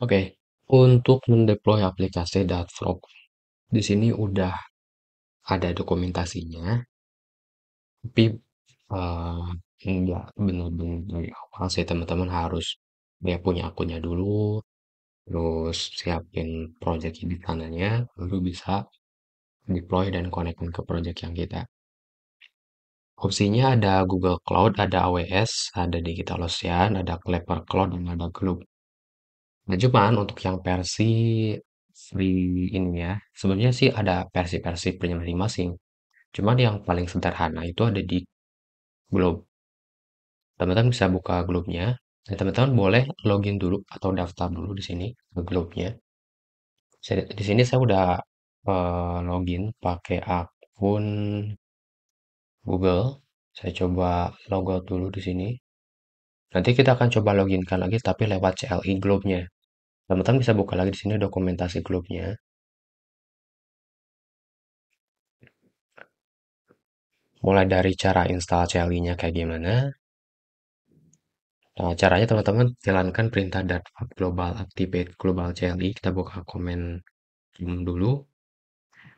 Oke, untuk mendeploy aplikasi .frog, di sini udah ada dokumentasinya, tapi uh, eh, benar-benar dari awal sih teman-teman harus dia punya akunnya dulu, terus siapin project tanahnya, lalu bisa deploy dan connect ke project yang kita. Opsinya ada Google Cloud, ada AWS, ada Digital Ocean, ada Clever Cloud, dan ada Globe. Nah, cuman untuk yang versi free ini ya, sebenarnya sih ada versi-versi premium masing-masing. Cuman yang paling sederhana itu ada di Globe. Teman-teman bisa buka Globe-nya. Nah, teman-teman boleh login dulu atau daftar dulu di sini ke Globe-nya. Di sini saya udah eh, login pakai akun Google. Saya coba logout dulu di sini. Nanti kita akan coba loginkan lagi tapi lewat CLI Globe-nya. Teman-teman bisa buka lagi di sini dokumentasi klubnya. Mulai dari cara install cli nya kayak gimana. Nah, caranya teman-teman jalankan perintah Dartpub Global Activate Global CLI. Kita buka komen dulu.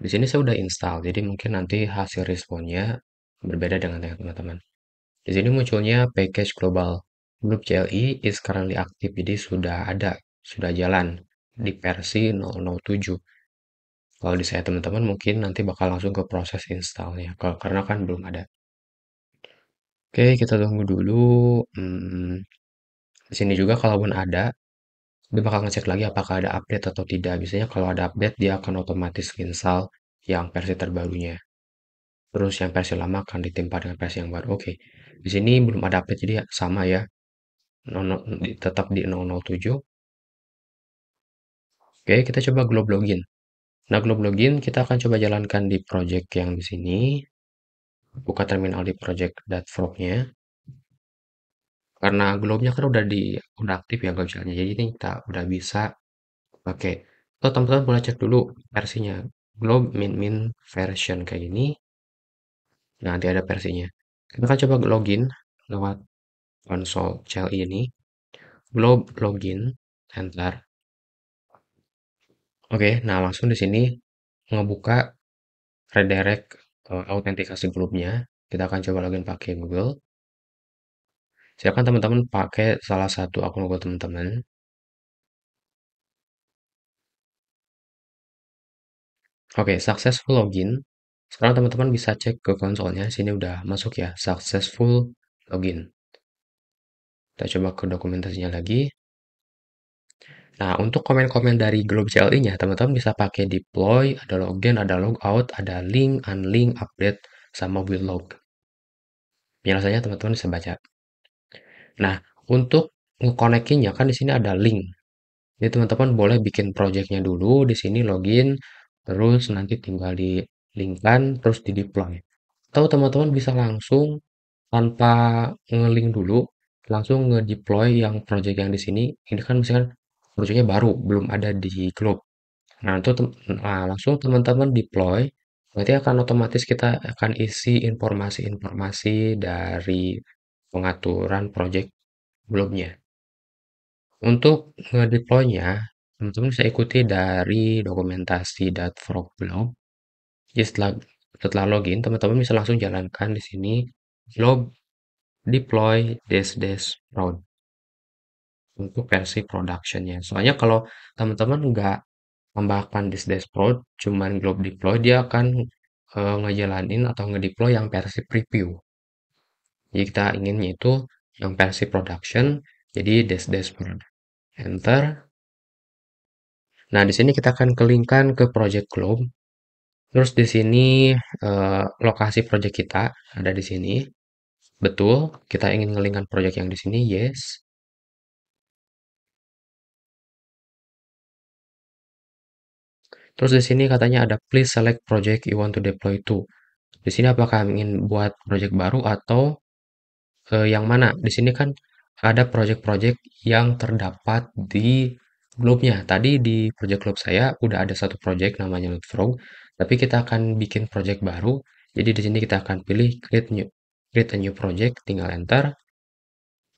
Di sini saya udah install, jadi mungkin nanti hasil responnya berbeda dengan yang teman-teman. Di sini munculnya package global Group CLI is currently active, jadi sudah ada sudah jalan di iya. versi 007. Kalau di saya teman-teman mungkin nanti bakal langsung ke proses install ya, karena kan belum ada. Oke, kita tunggu dulu. Hmm, di sini juga kalaupun ada, dia bakal ngecek lagi apakah ada update atau tidak. Biasanya kalau ada update, dia akan otomatis install yang versi terbarunya. Terus yang versi lama akan ditimpa dengan versi yang baru. Oke, di sini belum ada update, jadi sama ya. tetap di 007, Oke, kita coba globe login. Nah, globe login kita akan coba jalankan di project yang di sini. Buka terminal di project datfrog-nya. Karena globe-nya kan udah di udah aktif ya guys. Jadi ini kita udah bisa pakai. So, teman-teman boleh cek dulu versinya. Globe min min version kayak gini. Nah, nanti ada versinya. Kita akan coba login lewat console CLI ini. Globe login, enter. Oke, nah langsung di sini ngebuka redirect uh, eh, autentikasi grupnya. Kita akan coba login pakai Google. Silakan teman-teman pakai salah satu akun Google teman-teman. Oke, successful login. Sekarang teman-teman bisa cek ke konsolnya. Sini udah masuk ya, successful login. Kita coba ke dokumentasinya lagi. Nah, untuk komen-komen dari Globe CLI-nya, teman-teman bisa pakai deploy, ada login, ada logout, ada link, unlink, update, sama build log, Penjelasannya teman-teman bisa baca. Nah, untuk ngekonekinnya kan di sini ada link. Jadi teman-teman boleh bikin projectnya dulu, di sini login, terus nanti tinggal di linkkan, terus di deploy. Atau teman-teman bisa langsung tanpa ngelink dulu, langsung nge deploy yang project yang di sini. Ini kan misalkan projectnya baru, belum ada di globe. Nah, itu tem nah, langsung teman-teman deploy, nanti akan otomatis kita akan isi informasi-informasi dari pengaturan project sebelumnya. Untuk ngedeploynya, teman-teman bisa ikuti dari dokumentasi .frogblog. Jadi setelah, setelah login, teman-teman bisa langsung jalankan di sini globe deploy this this round untuk versi productionnya. Soalnya kalau teman-teman nggak tambahkan this dashboard, cuman globe deploy, dia akan e, ngejalanin atau ngedeploy yang versi preview. Jadi kita inginnya itu yang versi production, jadi this dashboard. Enter. Nah, di sini kita akan kelingkan ke project globe. Terus di sini e, lokasi project kita ada di sini. Betul, kita ingin ngelingkan project yang di sini, yes. Terus di sini katanya ada please select project you want to deploy to. Di sini apakah ingin buat project baru atau uh, yang mana? Di sini kan ada project-project yang terdapat di globe Tadi di project globe saya udah ada satu project namanya Frog, tapi kita akan bikin project baru. Jadi di sini kita akan pilih create new, create a new project, tinggal enter.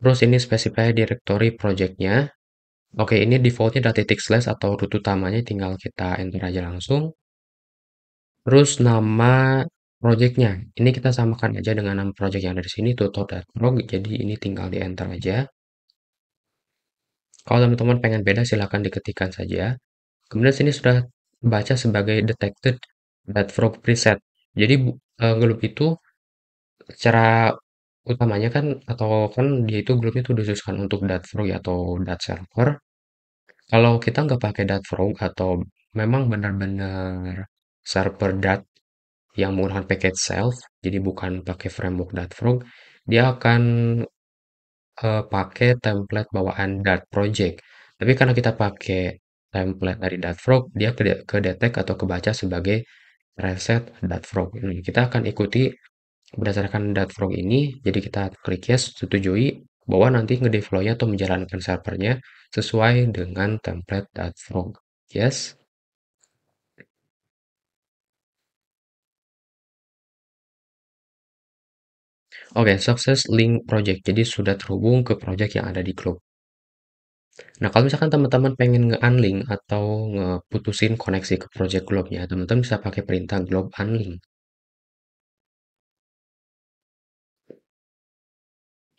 Terus ini specify directory projectnya. Oke, ini defaultnya ada titik slash atau root utamanya, tinggal kita enter aja langsung. Terus nama projectnya, ini kita samakan aja dengan nama project yang ada di sini, frog jadi ini tinggal di enter aja. Kalau teman-teman pengen beda, silahkan diketikkan saja. Kemudian sini sudah baca sebagai detected that frog preset. Jadi uh, eh, grup itu secara Utamanya kan atau kan dia itu grupnya itu dikhususkan untuk Datfrog frog ya, atau Dat server. Kalau kita nggak pakai frog atau memang benar-benar server Dat yang menggunakan package self, jadi bukan pakai framework frog dia akan uh, pakai template bawaan dat Project. Tapi karena kita pakai template dari frog dia ke, kedetek atau kebaca sebagai reset Datfrog. ini nah, kita akan ikuti berdasarkan frog ini, jadi kita klik yes, setujui bahwa nanti ngedeploy atau menjalankan servernya sesuai dengan template frog. Yes. Oke, okay, sukses link project. Jadi sudah terhubung ke project yang ada di Globe. Nah, kalau misalkan teman-teman pengen nge-unlink atau ngeputusin koneksi ke project globe-nya, teman-teman bisa pakai perintah globe unlink.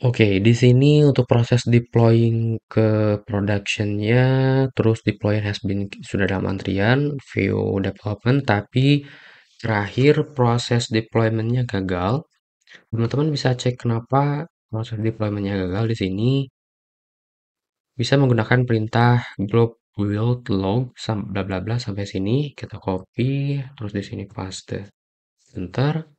Oke, di sini untuk proses deploying ke production-nya, terus deploying has been sudah dalam antrian, view development, tapi terakhir proses deployment-nya gagal. Teman-teman bisa cek kenapa proses deployment-nya gagal di sini. Bisa menggunakan perintah glob build log bla bla bla sampai sini kita copy terus di sini paste enter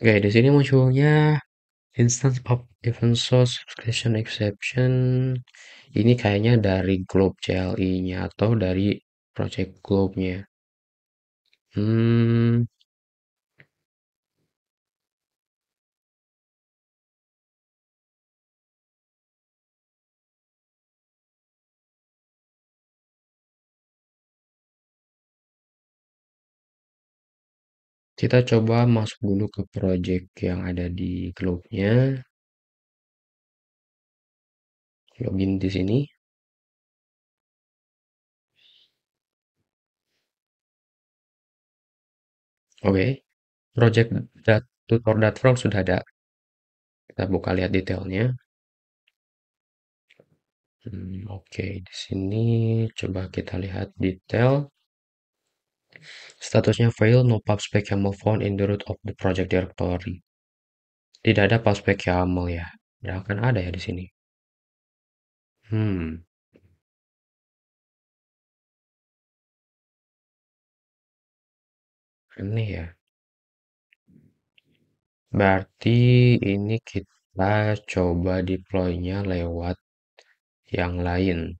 Oke, di sini munculnya instance pop event source expression exception. Ini kayaknya dari globe CLI-nya atau dari project globe-nya. Hmm, Kita coba masuk dulu ke project yang ada di globe-nya. Login di sini. Oke, okay. project dat tutor.frog sudah ada. Kita buka lihat detailnya. Hmm, Oke, okay. di sini coba kita lihat detail. Statusnya fail, no pubspec YAML found in the root of the project directory. Tidak ada pubspec YAML ya. Tidak akan ada ya di sini. Hmm. Ini ya. Berarti ini kita coba deploy-nya lewat yang lain.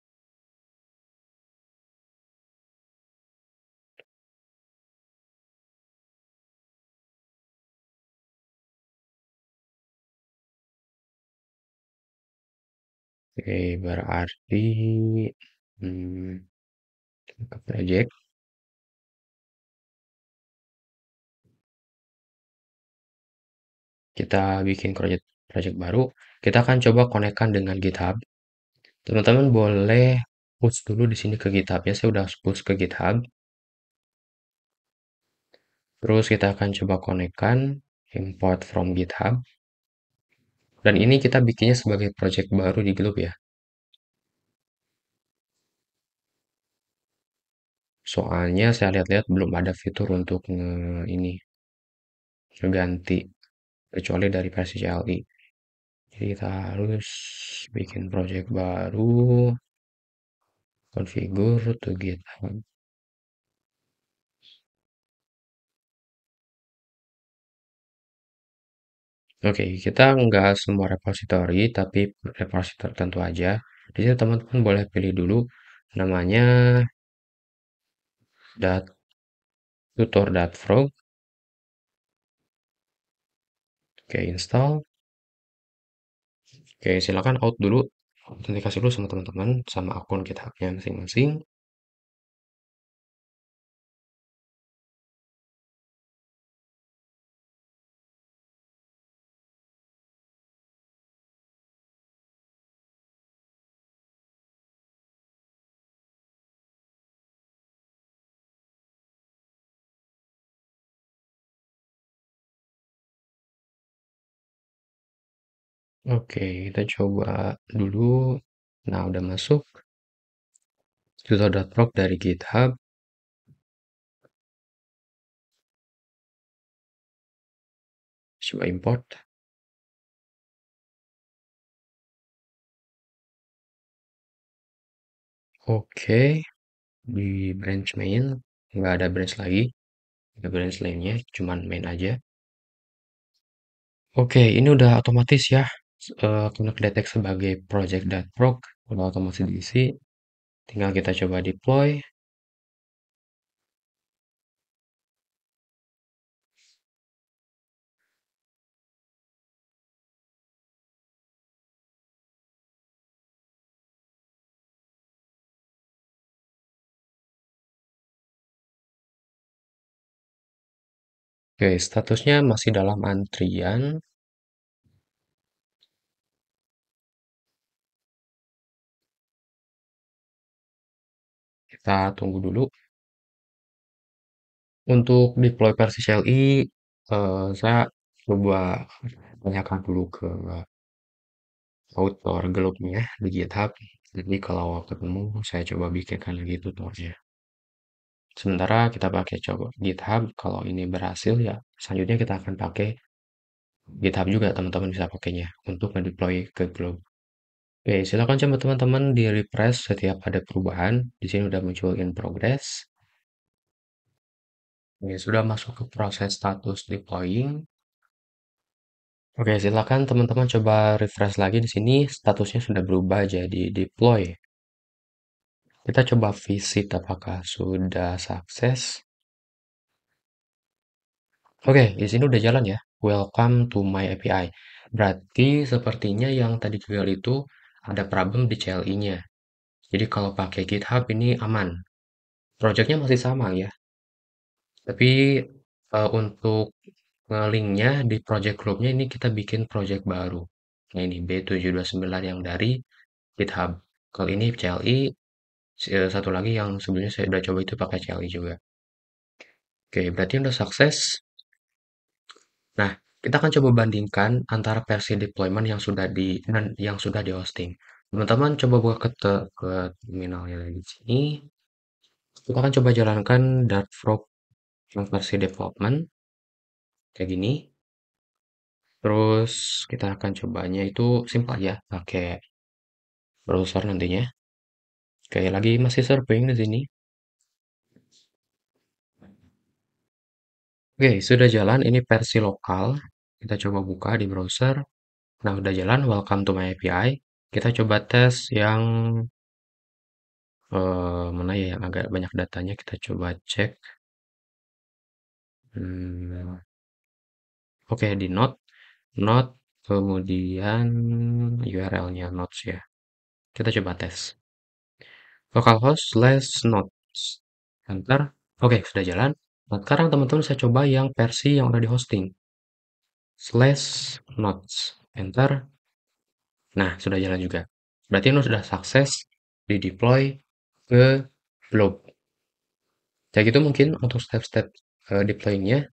Oke, berarti hmm ke project. Kita bikin project project baru, kita akan coba konekkan dengan GitHub. Teman-teman boleh push dulu di sini ke GitHub ya, saya udah push ke GitHub. Terus kita akan coba konekkan import from GitHub. Dan ini kita bikinnya sebagai project baru di Globe ya. Soalnya saya lihat-lihat belum ada fitur untuk nge ini ganti kecuali dari versi CLI. Jadi kita harus bikin project baru configure to GitHub. Oke, kita nggak semua repository, tapi repository tertentu aja. Di sini teman-teman boleh pilih dulu namanya dat frog. Oke, install. Oke, silakan out dulu, kasih dulu sama teman-teman sama akun kita nya masing-masing. Oke, kita coba dulu. Nah, udah masuk. tutor.proc dari GitHub. Coba import. Oke, di branch main, nggak ada branch lagi. Nggak branch lainnya, cuman main aja. Oke, ini udah otomatis ya uh, eh, kemudian kedetek sebagai proc udah otomatis diisi tinggal kita coba deploy Oke, statusnya masih dalam antrian. Kita tunggu dulu. Untuk deploy versi CLI, uh, eh, saya coba tanyakan dulu ke author glob-nya ya, di GitHub, jadi kalau ketemu saya coba bikinkan lagi tutorialnya. Sementara kita pakai coba GitHub, kalau ini berhasil ya selanjutnya kita akan pakai GitHub juga teman-teman bisa pakainya untuk mendeploy ke globe. Oke, silakan coba teman-teman di refresh setiap ada perubahan. Di sini sudah muncul in progress. Oke, sudah masuk ke proses status deploying. Oke, silakan teman-teman coba refresh lagi di sini statusnya sudah berubah jadi deploy. Kita coba visit apakah sudah sukses. Oke, di sini udah jalan ya. Welcome to my API. Berarti sepertinya yang tadi gagal itu ada problem di CLI-nya. Jadi kalau pakai GitHub ini aman. Projectnya masih sama ya. Tapi uh, untuk linknya di project groupnya ini kita bikin project baru. Nah ini B729 yang dari GitHub. Kalau ini CLI, eh, satu lagi yang sebelumnya saya udah coba itu pakai CLI juga. Oke, berarti udah sukses. Nah, kita akan coba bandingkan antara versi deployment yang sudah di dan yang sudah di hosting. Teman-teman coba buka ke, te, ke terminalnya di sini. Kita akan coba jalankan Dart Frog yang versi development kayak gini. Terus kita akan cobanya itu simple ya, pakai browser nantinya. Kayak lagi masih surfing di sini. Oke, sudah jalan ini versi lokal. Kita coba buka di browser. Nah, udah jalan. Welcome to my API. Kita coba tes yang uh, mana ya yang agak banyak datanya. Kita coba cek. Hmm. Oke, di note. Note, kemudian URL-nya notes ya. Kita coba tes. Localhost slash notes. Enter. Oke, sudah jalan. Nah, sekarang teman-teman saya coba yang versi yang udah di hosting. Slash notes. Enter. Nah, sudah jalan juga. Berarti ini sudah sukses di deploy ke Blob. jadi itu mungkin untuk step-step uh, eh, deployingnya.